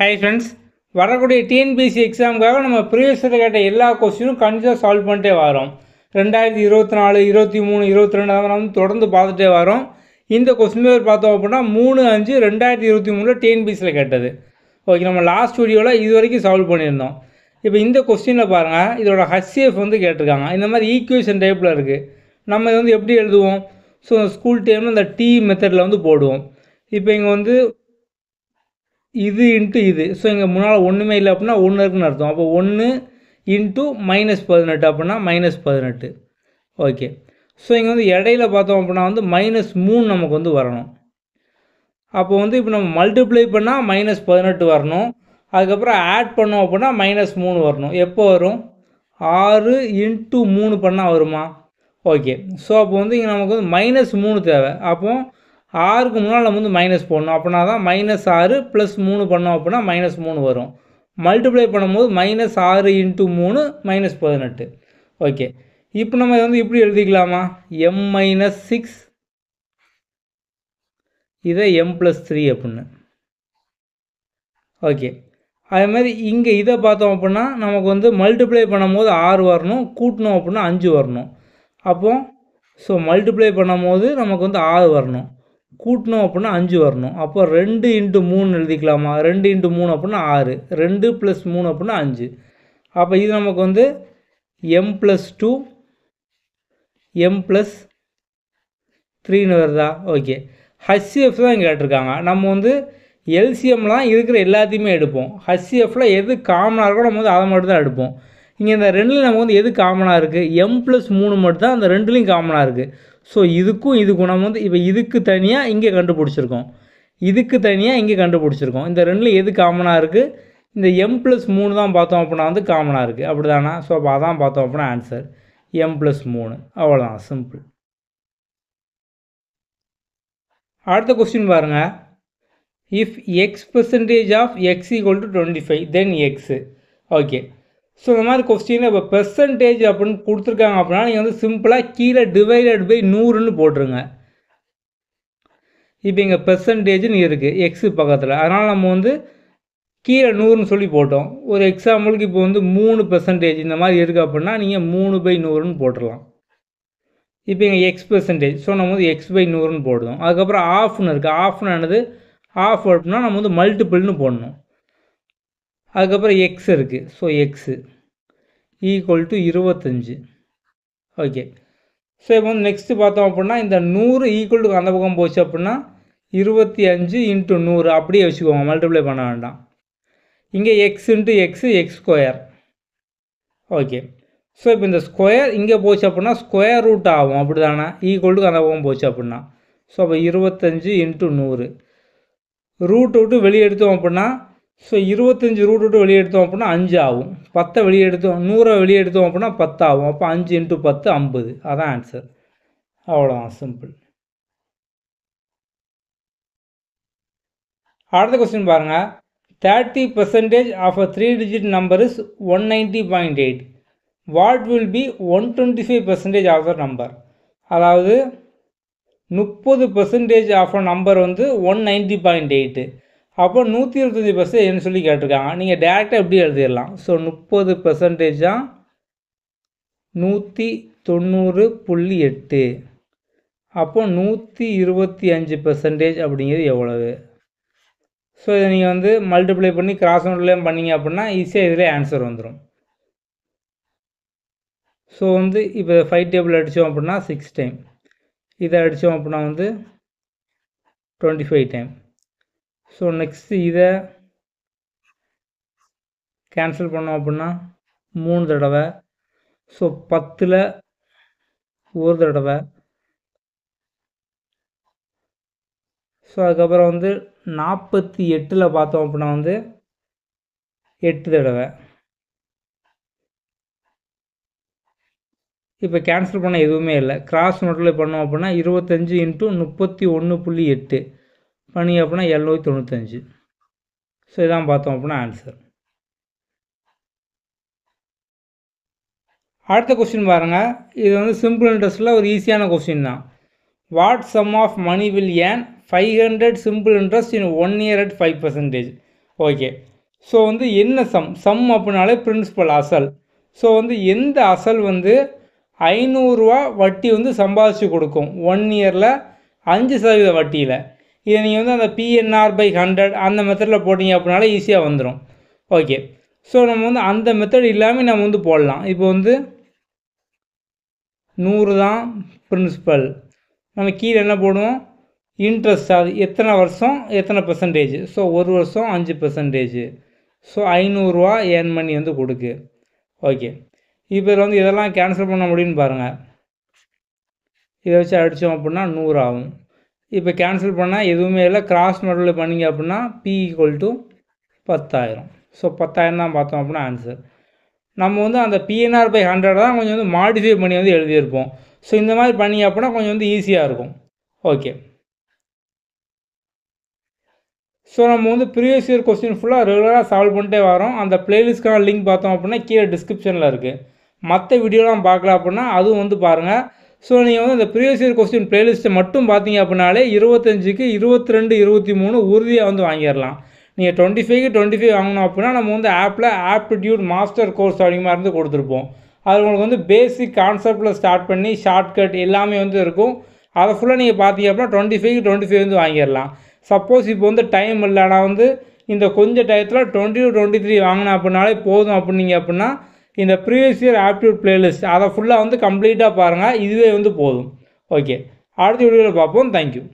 hi friends வரக்கூடிய TNPSC எக்ஸாமுக்காக நம்ம ப்ரீவியஸில் கேட்ட எல்லா கொஸ்டினும் கண்டிப்பாக சால்வ் பண்ணிட்டே வரோம் ரெண்டாயிரத்தி இருபத்தி நாலு இருபத்தி மூணு இருபத்தி ரெண்டாவது தொடர்ந்து பார்த்துட்டே வரோம் இந்த கொஸ்டின் பேர் பார்த்தோம் அப்படின்னா மூணு அஞ்சு ரெண்டாயிரத்தி இருபத்தி மூணில் டிஎன்பிசியில் கேட்டது ஓகே நம்ம லாஸ்ட் வீடியோவில் இது வரைக்கும் சால்வ் பண்ணியிருந்தோம் இப்போ இந்த கொஸ்டினில் பாருங்கள் இதோட ஹச்சிஎஃப் வந்து கேட்டிருக்காங்க இந்த மாதிரி ஈக்குவேஷன் டைப்பில் இருக்குது நம்ம இது வந்து எப்படி எழுதுவோம் ஸோ ஸ்கூல் டைமில் இந்த டி மெத்தடில் வந்து போடுவோம் இப்போ இங்கே வந்து இது இன்ட்டு இது ஸோ இங்கே முன்னால் ஒன்றுமே இல்லை அப்படின்னா ஒன்று இருக்குன்னு அர்த்தம் அப்போ ஒன்று இன்ட்டு மைனஸ் பதினெட்டு அப்படின்னா மைனஸ் பதினெட்டு ஓகே ஸோ இங்கே வந்து இடையில பார்த்தோம் அப்படின்னா வந்து மைனஸ் மூணு நமக்கு வந்து வரணும் அப்போ வந்து இப்போ நம்ம மல்டிப்ளை பண்ணால் மைனஸ் பதினெட்டு வரணும் அதுக்கப்புறம் ஆட் பண்ணோம் அப்படின்னா மைனஸ் மூணு வரணும் எப்போ வரும் ஆறு இன்ட்டு மூணு பண்ணால் வருமா ஓகே ஸோ அப்போ வந்து இங்கே நமக்கு வந்து மைனஸ் மூணு தேவை அப்போது ஆறுக்கு முன்னால் நம்ம வந்து மைனஸ் போடணும் அப்படின்னா தான் மைனஸ் ஆறு ப்ளஸ் மூணு பண்ணோம் அப்படின்னா மைனஸ் மூணு வரும் மல்டிப்ளை பண்ணும்போது மைனஸ் ஆறு இன்ட்டு மூணு மைனஸ் பதினெட்டு ஓகே இப்போ நம்ம வந்து இப்படி எழுதிக்கலாமா எம் மைனஸ் சிக்ஸ் இதை எம் ப்ளஸ் த்ரீ அப்படின்னு ஓகே அதே மாதிரி இங்கே இதை பார்த்தோம் அப்படின்னா நமக்கு வந்து மல்டிப்ளை பண்ணும்போது ஆறு வரணும் கூட்டணும் அப்படின்னா அஞ்சு வரணும் அப்போது ஸோ மல்டிப்ளை பண்ணும்போது நமக்கு வந்து ஆறு வரணும் கூட்டினோம் அப்படின்னா அஞ்சு வரணும் அப்போ ரெண்டு இன்ட்டு மூணு எழுதிக்கலாமா ரெண்டு இன்ட்டு மூணு அப்படின்னா ஆறு ரெண்டு ப்ளஸ் மூணு அப்படின்னா அஞ்சு அப்போ இது நமக்கு வந்து M plus two M plus த்ரீன்னு வருதா ஓகே ஹச்சிஎஃப் தான் இங்கே கேட்டிருக்காங்க நம்ம வந்து எல்சிஎம்லாம் இருக்கிற எல்லாத்தையுமே எடுப்போம் ஹச்சிஎஃப்பில் எது காமனாக இருக்கோ நம்ம வந்து அதை மட்டும் தான் எடுப்போம் இங்கே இந்த ரெண்டில் நமக்கு வந்து எது காமனாக இருக்குது எம் ப்ளஸ் மூணு மட்டும் தான் அந்த ரெண்டுலேயும் காமனாக இருக்குது ஸோ இதுக்கும் இதுக்கும் நம்ம வந்து இப்போ இதுக்கு தனியாக இங்கே கண்டுபிடிச்சிருக்கோம் இதுக்கு தனியாக இங்கே கண்டுபிடிச்சிருக்கோம் இந்த ரெண்டில் எது காமனாக இருக்குது இந்த எம் ப்ளஸ் மூணு தான் பார்த்தோம் அப்படின்னா வந்து காமனாக இருக்குது அப்படி தானா ஸோ அப்போ அதான் பார்த்தோம் அப்படின்னா ஆன்சர் எம் ப்ளஸ் மூணு அவ்வளோதான் சிம்பிள் அடுத்த கொஸ்டின் பாருங்கள் if X percentage of X equal to twenty five then X okay so இந்த மாதிரி கொஸ்டினில் இப்போ பெர்சன்டேஜ் அப்படின்னு கொடுத்துருக்காங்க அப்படின்னா நீங்கள் வந்து சிம்பிளாக கீழே டிவைடட் பை நூறுன்னு போட்டுருங்க இப்போ இங்கே பெர்சன்டேஜ்னு இருக்குது எக்ஸு பக்கத்தில் அதனால் நம்ம வந்து கீழே நூறுன்னு சொல்லி போட்டோம் ஒரு எக்ஸாம்பிளுக்கு இப்போ வந்து மூணு பெர்சன்டேஜ் இந்த மாதிரி இருக்குது அப்படின்னா நீங்கள் மூணு பை நூறுன்னு போட்டுடலாம் இப்போ இங்கே எக்ஸ் பெர்சன்டேஜ் ஸோ நம்ம வந்து எக்ஸ் பை நூறுன்னு போடுவோம் அதுக்கப்புறம் ஆஃப்னு இருக்குது ஆஃப்னு ஆனது ஆஃப் அப்படின்னா நம்ம வந்து மல்டிபிள்னு போடணும் அதுக்கப்புறம் எக்ஸ் இருக்குது ஸோ எக்ஸு ஈக்குவல் டு இருபத்தஞ்சி ஓகே ஸோ இப்போ வந்து நெக்ஸ்ட்டு பார்த்தோம் அப்படின்னா இந்த நூறு ஈக்குவல் டு அந்த பக்கம் போச்சு அப்படின்னா இருபத்தி அஞ்சு இன்ட்டு நூறு அப்படியே வச்சுக்கோங்க மல்டிப்ளை பண்ண வேண்டாம் இங்கே X into X X square okay so இப்போ இந்த ஸ்கொயர் இங்கே போச்சு அப்படின்னா ஸ்கொயர் ரூட் ஆகும் அப்படி தானே ஈக்குவல் டு அந்த பக்கம் போச்சு அப்படின்னா ஸோ அப்போ இருபத்தஞ்சு இன்ட்டு நூறு ரூட் விட்டு வெளியே எடுத்தோம் அப்படின்னா ஸோ இருபத்தஞ்சி ரூட் விட்டு வெளியே எடுத்தோம் அப்படின்னா அஞ்சு ஆகும் பத்தை வெளியே எடுத்தோம் நூறை வெளியே எடுத்தோம் அப்படின்னா பத்து ஆகும் அப்போ அஞ்சு இன்ட்டு பத்து ஐம்பது அதான் ஆன்சர் அவ்வளோதான் சிம்பிள் அடுத்த கொஸ்டின் பாருங்கள் thirty percentage of a three digit number is one ninety point eight what will be one twenty five percentage of the number அதாவது முப்பது பர்சன்டேஜ் ஆஃப் அ நம்பர் வந்து ஒன் நைன்டி பாயிண்ட் எயிட்டு அப்போ நூற்றி இருபத்தஞ்சி என்ன சொல்லி கேட்டிருக்காங்க நீங்கள் டேரெக்டாக எப்படி எழுதிடலாம் ஸோ முப்பது தான் நூற்றி தொண்ணூறு புள்ளி எட்டு அப்போ நூற்றி இருபத்தி அஞ்சு பர்சன்டேஜ் அப்படிங்கிறது எவ்வளவு ஸோ இதை நீங்கள் வந்து மல்டிப்ளை பண்ணி கிராஸ் மல்டிப்ளையும் பண்ணிங்க அப்படின்னா ஈஸியாக இதில் ஆன்சர் வந்துடும் ஸோ வந்து இப்போ ஃபைவ் டேபிள் அடித்தோம் அப்படின்னா சிக்ஸ் டைம் இதை அடித்தோம் அப்படின்னா வந்து twenty five time so next இதை கேன்சல் பண்ணோம் அப்படின்னா மூணு தடவை ஸோ பத்தில் ஒரு தடவை ஸோ அதுக்கப்புறம் வந்து நாற்பத்தி எட்டில் பார்த்தோம் அப்படின்னா வந்து எட்டு தடவை இப்போ கேன்சல் பண்ண எதுவுமே இல்லை கிராஸ் நோட்டில் பண்ணோம் அப்படின்னா இருபத்தஞ்சு இன்ட்டு முப்பத்தி ஒன்று புள்ளி எட்டு மணி அப்படின்னா எழுநூத்தி தொண்ணூத்தஞ்சு ஸோ இதான் பார்த்தோம் அப்படின்னா ஆன்சர் அடுத்த கொஸ்டின் பாருங்கள் இது வந்து சிம்பிள் இன்ட்ரெஸ்ட்டில் ஒரு ஈஸியான கொஸ்டின் தான் what sum of money will earn five hundred simple interest in one year at five percentage okay so வந்து என்ன சம் சம் அப்படின்னாலே பிரின்சிபல் அசல் ஸோ வந்து எந்த அசல் வந்து ஐநூறுரூவா வட்டி வந்து சம்பாதிச்சு கொடுக்கும் ஒன் இயரில் அஞ்சு சதவீத வட்டியில் இதை நீங்கள் வந்து அந்த பிஎன்ஆர் பை ஹண்ட்ரட் அந்த மெத்தடில் போட்டிங்க அப்படின்னால ஈஸியாக வந்துடும் ஓகே ஸோ நம்ம வந்து அந்த மெத்தட் இல்லாமல் நம்ம வந்து போடலாம் இப்போ வந்து நூறு தான் பிரின்சிபல் நம்ம கீழே என்ன போடுவோம் இன்ட்ரெஸ்ட் அது எத்தனை வருஷம் எத்தனை பர்சன்டேஜ் ஸோ ஒரு வருஷம் அஞ்சு பர்சன்டேஜ் ஸோ ஐநூறுரூவா ஏர்ன் பண்ணி வந்து கொடுக்கு ஓகே இப்போ வந்து இதெல்லாம் கேன்சல் பண்ண முடியும்னு பாருங்கள் இதை வச்சு அடித்தோம் அப்படின்னா நூறு ஆகும் இப்போ கேன்சல் பண்ணால் எதுவுமே இல்லை கிராஸ் மெடலில் பண்ணிங்க அப்படின்னா பி ஈக்குவல் டு பத்தாயிரம் ஸோ பத்தாயிரம் தான் பார்த்தோம் அப்படின்னா ஆன்சர் நம்ம வந்து அந்த பிஎன்ஆர் பை ஹண்ட்ரட் தான் கொஞ்சம் வந்து மாடிஃபை பண்ணி வந்து எழுதியிருப்போம் ஸோ இந்த மாதிரி பண்ணி அப்படின்னா கொஞ்சம் வந்து ஈஸியாக இருக்கும் ஓகே ஸோ நம்ம வந்து ப்ரீவியஸ் இயர் கொஸ்டின் ஃபுல்லாக ரெகுலராக சால்வ் பண்ணிட்டே வரோம் அந்த பிளேலிஸ்ட்கான லிங்க் பார்த்தோம் அப்படின்னா கீழே டிஸ்கிரிப்ஷனில் இருக்குது மற்ற வீடியோலாம் பார்க்கலாம் அப்படின்னா அதுவும் வந்து பாருங்கள் ஸோ நீங்கள் வந்து அந்த ப்ரீவியஸ் இயர் கொஸ்டின் ப்ளேலிஸ்ட்டை மட்டும் பார்த்தீங்க அப்படின்னாலே இருபத்தஞ்சுக்கு இருபத்தி ரெண்டு இருபத்தி மூணு உறுதியாக வந்து வாங்கிடலாம் நீங்கள் டுவெண்ட்டி ஃபைவ்க்கு டுவெண்ட்டி ஃபைவ் வாங்கினோம் அப்படின்னா நம்ம வந்து ஆப்பில் ஆப்டிடியூட் மாஸ்டர் கோர்ஸ் அப்படிங்கிற மாதிரி கொடுத்துருப்போம் அது உங்களுக்கு வந்து பேசிக் கான்செப்டில் ஸ்டார்ட் பண்ணி ஷார்ட்கட் எல்லாமே வந்து இருக்கும் அதை ஃபுல்லாக நீங்கள் பார்த்தீங்க அப்படின்னா டுவெண்ட்டி ஃபைவ் டுவெண்ட்டி ஃபைவ் வந்து வாங்கிடலாம் சப்போஸ் இப்போ வந்து டைம் இல்லைனா வந்து இந்த கொஞ்சம் டயத்தில் டுவெண்ட்டி டு டுவெண்ட்டி த்ரீ வாங்கினா அப்படின்னாலே போதும் அப்படின்னீங்க அப்படின்னா இந்த ப்ரீவியஸ் இயர் ஆப்டியூட் பிளேலிஸ்ட் அதை ஃபுல்லாக வந்து கம்ப்ளீட்டாக பாருங்கள் இதுவே வந்து போதும் ஓகே அடுத்த வீடியோவில் பார்ப்போம் தேங்க்யூ